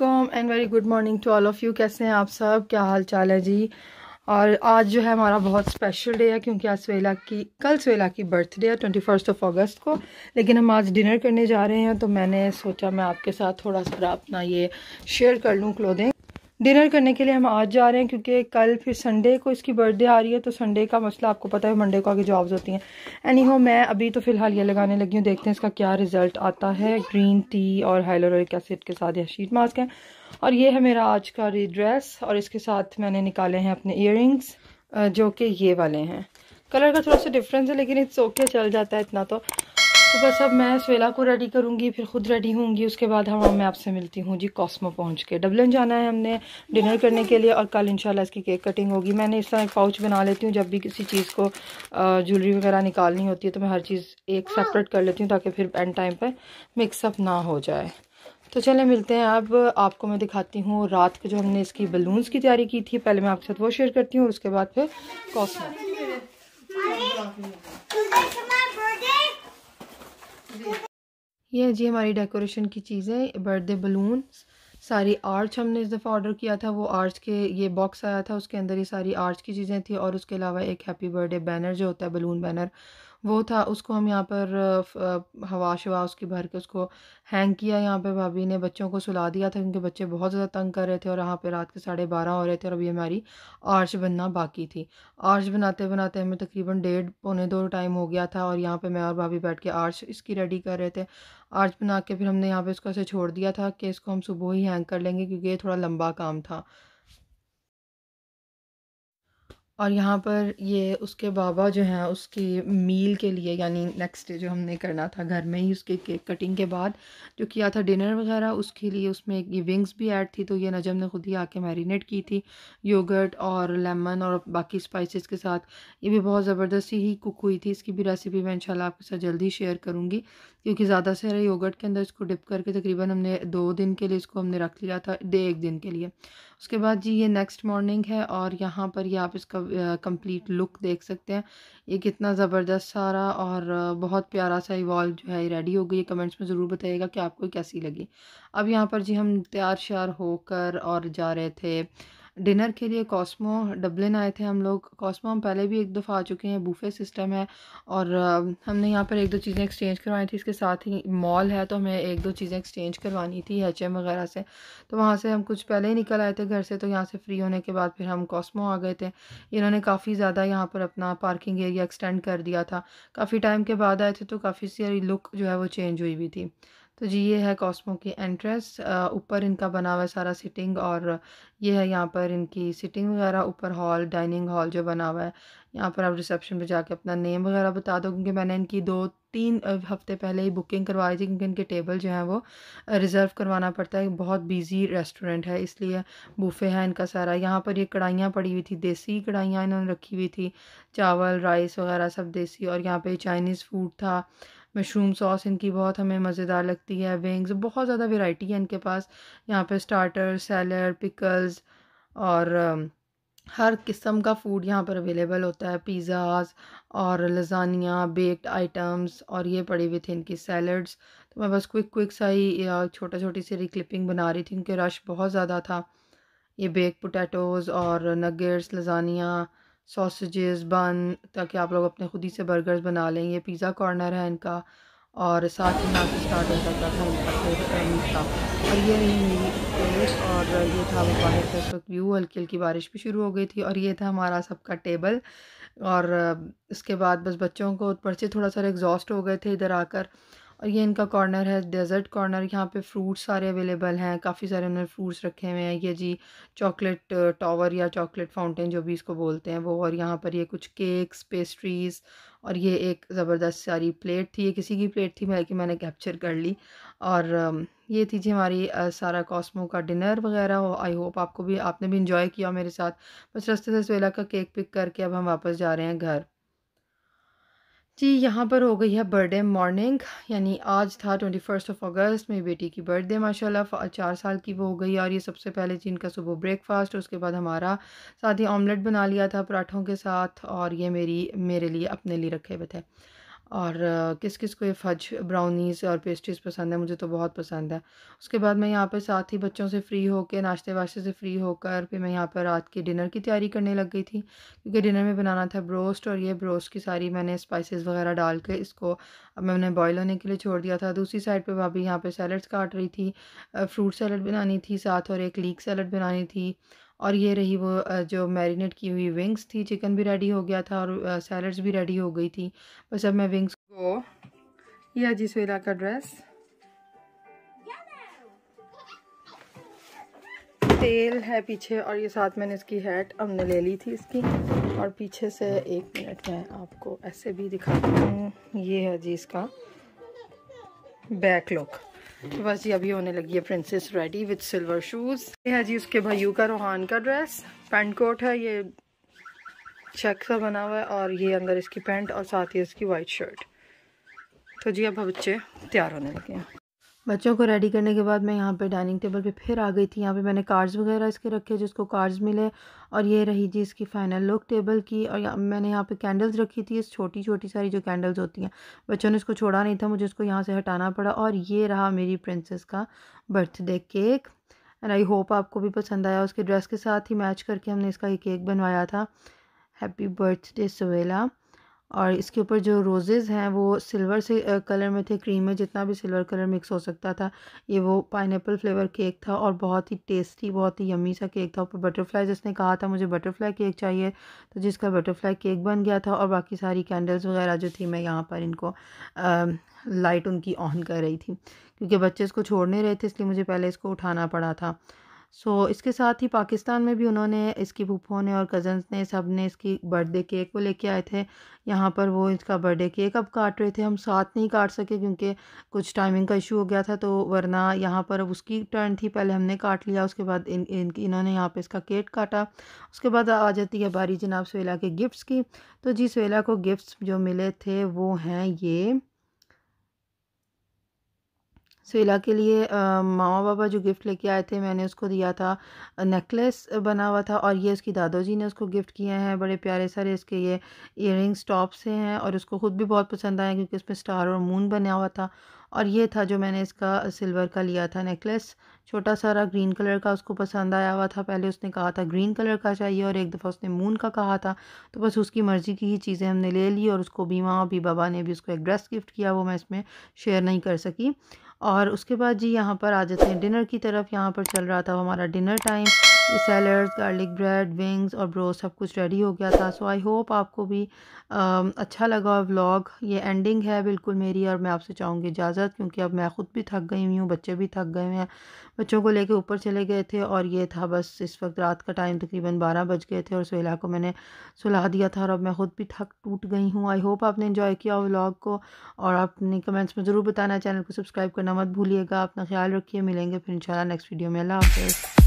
वालेकुम and very good morning to all of you कैसे हैं आप सब क्या हाल चाल है जी और आज जो है हमारा बहुत स्पेशल डे है क्योंकि आज सवेला की कल सवेला की बर्थडे है ट्वेंटी फर्स्ट ऑफ अगस्त को लेकिन हम आज डिनर करने जा रहे हैं तो मैंने सोचा मैं आपके साथ थोड़ा सा अपना ये शेयर कर लूँ क्लोदिंग डिनर करने के लिए हम आज जा रहे हैं क्योंकि कल फिर संडे को इसकी बर्थडे आ रही है तो संडे का मसला आपको पता है मंडे को आगे जॉब्स होती हैं एनी हो मैं अभी तो फिलहाल ये लगाने लगी हूँ देखते हैं इसका क्या रिजल्ट आता है ग्रीन टी और हाइलोरिक एसिड के साथ या शीट मास्क है और ये है मेरा आज का रिड्रेस और इसके साथ मैंने निकाले हैं अपने इयर जो कि ये वाले हैं कलर का थोड़ा सा डिफरेंस है लेकिन इट्स ओके चल जाता है इतना तो सुबह सब मैं सवेला को रेडी करूँगी फिर खुद रेडी होंगी उसके बाद हम मैं आपसे मिलती हूँ जी कॉस्मो पहुँच के डबलिन जाना है हमने डिनर करने के लिए और कल इंशाल्लाह इसकी केक कटिंग होगी मैंने इस तरह एक पाउच बना लेती हूँ जब भी किसी चीज़ को ज्वेलरी वगैरह निकालनी होती है तो मैं हर चीज़ एक सेपरेट कर लेती हूँ ताकि फिर एंड टाइम पर मिक्सअप ना हो जाए तो चले मिलते हैं अब आपको मैं दिखाती हूँ रात को जो हमने इसकी बलून्स की तैयारी की थी पहले मैं आपके साथ वो शेयर करती हूँ उसके बाद फिर कॉस्मो यह जी हमारी डेकोरेशन की चीज़ें बर्थडे बलून सारी आर्च हमने इस दफ़ा ऑर्डर किया था वो आर्च के ये बॉक्स आया था उसके अंदर ये सारी आर्च की चीज़ें थी और उसके अलावा एक हैप्पी बर्थडे बैनर जो होता है बलून बैनर वो था उसको हम यहाँ पर हवा शवा उसकी भर के उसको हैंग किया यहाँ पे भाभी ने बच्चों को सुला दिया था क्योंकि बच्चे बहुत ज़्यादा तंग कर रहे थे और यहाँ पे रात के साढ़े बारह हो रहे थे और अभी हमारी आर्च बनना बाकी थी आर्च बनाते बनाते हमें तकरीबन डेढ़ पौने दो टाइम हो गया था और यहाँ पर मैं और भाभी बैठ के आर्च इसकी रेडी कर रहे थे आर्च बना के फिर हमने यहाँ पर उसको ऐसे छोड़ दिया था कि इसको हम सुबह ही हैंग कर लेंगे क्योंकि ये थोड़ा लंबा काम था और यहाँ पर ये उसके बाबा जो हैं उसके मील के लिए यानी नेक्स्ट डे जो हमने करना था घर में ही उसके केक कटिंग के बाद जो किया था डिनर वगैरह उसके लिए उसमें ये विंग्स भी ऐड थी तो ये नजम ने ख़ुद ही आके मैरिनेट की थी योगर्ट और लेमन और बाकी स्पाइसेस के साथ ये भी बहुत ज़बरदस्ती ही कुक हुई थी इसकी भी रेसिपी मैं इंशाल्लाह आपके साथ जल्दी शेयर करूँगी क्योंकि ज़्यादा से ज़्यादा योगर्ट के अंदर इसको डिप करके तकरीबन हमने दो दिन के लिए इसको हमने रख लिया था डे एक दिन के लिए उसके बाद जी ये नेक्स्ट मॉर्निंग है और यहाँ पर ये आप इसका कंप्लीट लुक देख सकते हैं ये कितना ज़बरदस्त सारा और बहुत प्यारा सा इवॉल्व जो है रेडी हो गई है कमेंट्स में ज़रूर बताइएगा कि आपको कैसी लगी अब यहाँ पर जी हम तैयार श्यार होकर और जा रहे थे डिनर के लिए कॉस्मो डब्लिन आए थे हम लोग कॉस्मो हम पहले भी एक दफ़ा आ चुके हैं बूफे सिस्टम है और हमने यहाँ पर एक दो चीज़ें एक्सचेंज करवाई थी इसके साथ ही मॉल है तो हमें एक दो चीज़ें एक्सचेंज करवानी थी एच एम वगैरह से तो वहाँ से हम कुछ पहले ही निकल आए थे घर से तो यहाँ से फ्री होने के बाद फिर हम कॉस्मो आ गए थे इन्होंने काफ़ी ज़्यादा यहाँ पर अपना पार्किंग एरिया एक्सटेंड कर दिया था काफ़ी टाइम के बाद आए थे तो काफ़ी सारी लुक जो है वो चेंज हुई हुई थी तो जी ये है कॉस्मो की एंट्रेंस ऊपर इनका बना हुआ है सारा सिटिंग और ये है यहाँ पर इनकी सिटिंग वगैरह ऊपर हॉल डाइनिंग हॉल जो बना हुआ है यहाँ पर आप रिसेप्शन पे जाके अपना नेम वगैरह बता दो क्योंकि मैंने इनकी दो तीन हफ्ते पहले ही बुकिंग करवाई थी क्योंकि इनके टेबल जो हैं वो रिज़र्व करवाना पड़ता है बहुत बिजी रेस्टोरेंट है इसलिए बूफे हैं इनका सारा यहाँ पर ये कढ़ाइयाँ पड़ी हुई थी देसी कढ़ाइयाँ इन्होंने रखी हुई थी चावल राइस वगैरह सब देसी और यहाँ पर चाइनीज़ फूड था मशरूम सॉस इनकी बहुत हमें मज़ेदार लगती है विंग्स बहुत ज़्यादा वेराइटी है इनके पास यहाँ पर स्टार्टर सैलड पिकल्स और um, हर किस्म का फूड यहाँ पर अवेलेबल होता है पिज़्ज़ाज और लजानिया बेक्ड आइटम्स और ये पड़ी हुई थी इनकी सैलड्स तो मैं बस क्विक क्विक सा ही छोटा छोटी सी रिक्लिपिंग बना रही थी क्योंकि रश बहुत ज़्यादा था ये बेक पोटैटोज़ और नगेट्स लजानिया सॉसेजेस बन ताकि आप लोग अपने ख़ुद ही से बर्गर्स बना लें ये पिज़्ज़ा कॉर्नर है इनका और साथ ही मैं स्टार्ट हो जाता था इनका फिर था और ये रही मेरी प्लेट और ये था वो बाहर का इस व्यू हल्की हल्की बारिश भी शुरू हो गई थी और ये था हमारा सबका टेबल और इसके बाद बस बच्चों को पर्चे थोड़ा सा एग्जॉस्ट हो गए थे इधर आकर और ये इनका कॉर्नर है डेजर्ट कॉर्नर यहाँ पे फ्रूट्स सारे अवेलेबल हैं काफ़ी सारे उन्होंने फ्रूट्स रखे हुए हैं ये जी चॉकलेट टावर या चॉकलेट फाउंटेन जो भी इसको बोलते हैं वो और यहाँ पर ये कुछ केक्स पेस्ट्रीज़ और ये एक ज़बरदस्त सारी प्लेट थी ये किसी की प्लेट थी मैं कि मैंने कैप्चर कर ली और ये थी जी हमारी सारा कॉस्मो का डिनर वगैरह हो आई होप आपको भी आपने भी इंजॉय किया मेरे साथ बस रस्ते से सवेला का केक पिक करके अब हम वापस जा रहे हैं घर जी यहाँ पर हो गई है बर्थडे मॉर्निंग यानी आज था ट्वेंटी फर्स्ट ऑफ अगस्त मेरी बेटी की बर्थडे माशाल्लाह चार साल की वो हो गई और ये सबसे पहले जी इनका सुबह ब्रेकफास्ट उसके बाद हमारा साथ ही ऑमलेट बना लिया था पराठों के साथ और ये मेरी मेरे लिए अपने लिए रखे हुए थे और किस किस को ये फज ब्राउनीज़ और पेस्ट्रीज़ पसंद है मुझे तो बहुत पसंद है उसके बाद मैं यहाँ पर साथ ही बच्चों से फ़्री होकर नाश्ते वाश्ते से फ़्री होकर फिर मैं यहाँ पर रात की डिनर की तैयारी करने लग गई थी क्योंकि डिनर में बनाना था ब्रोस्ट और ये ब्रोस्ट की सारी मैंने स्पाइसेस वगैरह डाल के इसको अब मैंने बॉयल होने के लिए छोड़ दिया था दूसरी साइड पर भाभी यहाँ पर सैलड्स काट रही थी फ्रूट सैलड बनानी थी साथ और एक लीक सैलड बनानी थी और ये रही वो जो मैरिनेट की हुई विंग्स थी चिकन भी रेडी हो गया था और सैलड्स भी रेडी हो गई थी बस अब मैं विंग्स को यह जी सवेला का ड्रेस तेल है पीछे और ये साथ मैंने इसकी हैट हमने ले ली थी इसकी और पीछे से एक मिनट में आपको ऐसे भी दिखाती हूँ ये है जी इसका बैक लुक बस ये अभी होने लगी है princess ready with silver shoes ये है जी उसके भाइयों का रोहान का ड्रेस पैंट कोट है ये चेक सा बना हुआ है और ये अंदर इसकी पैंट और साथ ही इसकी वाइट शर्ट तो जी अब बच्चे तैयार होने लगे हैं बच्चों को रेडी करने के बाद मैं यहाँ पे डाइनिंग टेबल पे फिर आ गई थी यहाँ पे मैंने कार्ड्स वगैरह इसके रखे जिसको कार्ड्स मिले और ये रही जी इसकी फ़ाइनल लुक टेबल की और या, मैंने यहाँ पे कैंडल्स रखी थी इस छोटी छोटी सारी जो कैंडल्स होती हैं बच्चों ने इसको छोड़ा नहीं था मुझे इसको यहाँ से हटाना पड़ा और ये रहा मेरी प्रिंसेस का birthday cake and I hope आपको भी पसंद आया उसके ड्रेस के साथ ही मैच करके हमने इसका ये केक बनवाया था हैप्पी बर्थडे सवेला और इसके ऊपर जो रोज़ेज़ हैं वो सिल्वर से कलर में थे क्रीम में जितना भी सिल्वर कलर मिक्स हो सकता था ये वो पाइन फ्लेवर केक था और बहुत ही टेस्टी बहुत ही यमी सा केक था ऊपर बटरफ्लाई जिसने कहा था मुझे बटरफ्लाई केक चाहिए तो जिसका बटरफ्लाई केक बन गया था और बाकी सारी कैंडल्स वगैरह जो थी मैं यहाँ पर इनको आ, लाइट उनकी ऑन कर रही थी क्योंकि बच्चे इसको छोड़ने रहे थे इसलिए मुझे पहले इसको उठाना पड़ा था सो इसके साथ ही पाकिस्तान में भी उन्होंने इसकी भूपो ने और कज़न्स ने सब ने इसकी बर्थडे केक को लेके आए थे यहाँ पर वो इसका बर्थडे केक अब काट रहे थे हम साथ नहीं काट सके क्योंकि कुछ टाइमिंग का इशू हो गया था तो वरना यहाँ पर उसकी टर्न थी पहले हमने काट लिया उसके बाद इन इन इन्होंने यहाँ पर इसका केक काटा उसके बाद आ जाती है बारी जनाब सवेला के गिफ्ट्स की तो जी सवेला को गिफ्ट्स जो मिले थे वो हैं ये सोहेला के लिए मामा बाबा जो गिफ्ट लेके आए थे मैंने उसको दिया था नेकलेस बना हुआ था और ये उसकी दादाजी ने उसको गिफ्ट किए हैं बड़े प्यारे सारे इसके ये इयर टॉप से हैं और उसको ख़ुद भी बहुत पसंद आया क्योंकि इसमें स्टार और मून बना हुआ था और ये था जो मैंने इसका सिल्वर का लिया था नेकलेस छोटा सारा ग्रीन कलर का उसको पसंद आया हुआ था पहले उसने कहा था ग्रीन कलर का चाहिए और एक दफ़ा उसने मून का कहा था तो बस उसकी मर्ज़ी की ही चीज़ें हमने ले ली और उसको बीमा और भी बाबा ने भी उसको एक ड्रेस गिफ्ट किया वो मैं इसमें शेयर नहीं कर सकी और उसके बाद जी यहाँ पर आ जाते हैं डिनर की तरफ यहाँ पर चल रहा था हमारा डिनर टाइम ये गार्लिक ब्रेड विंग्स और ब्रोस सब कुछ रेडी हो गया था सो आई होप आपको भी आ, अच्छा लगा व्लॉग ये एंडिंग है बिल्कुल मेरी और मैं आपसे चाहूँगी इजाज़त क्योंकि अब मैं ख़ुद भी थक गई हुई हूँ बच्चे भी थक गए हैं बच्चों को लेके ऊपर चले गए थे और ये था बस इस वक्त रात का टाइम तकरीबन बारह बज गए थे और सहेला को मैंने सुला दिया था और अब मैं ख़ुद भी थक टूट गई हूँ आई होप आपने इन्जॉय किया व्लाग को और आपने कमेंट्स में ज़रूर बताना चैनल को सब्सक्राइब करना मत भूलिएगा अपना ख्याल रखिए मिलेंगे फिर इन नेक्स्ट वीडियो में अल्लाह हाफ़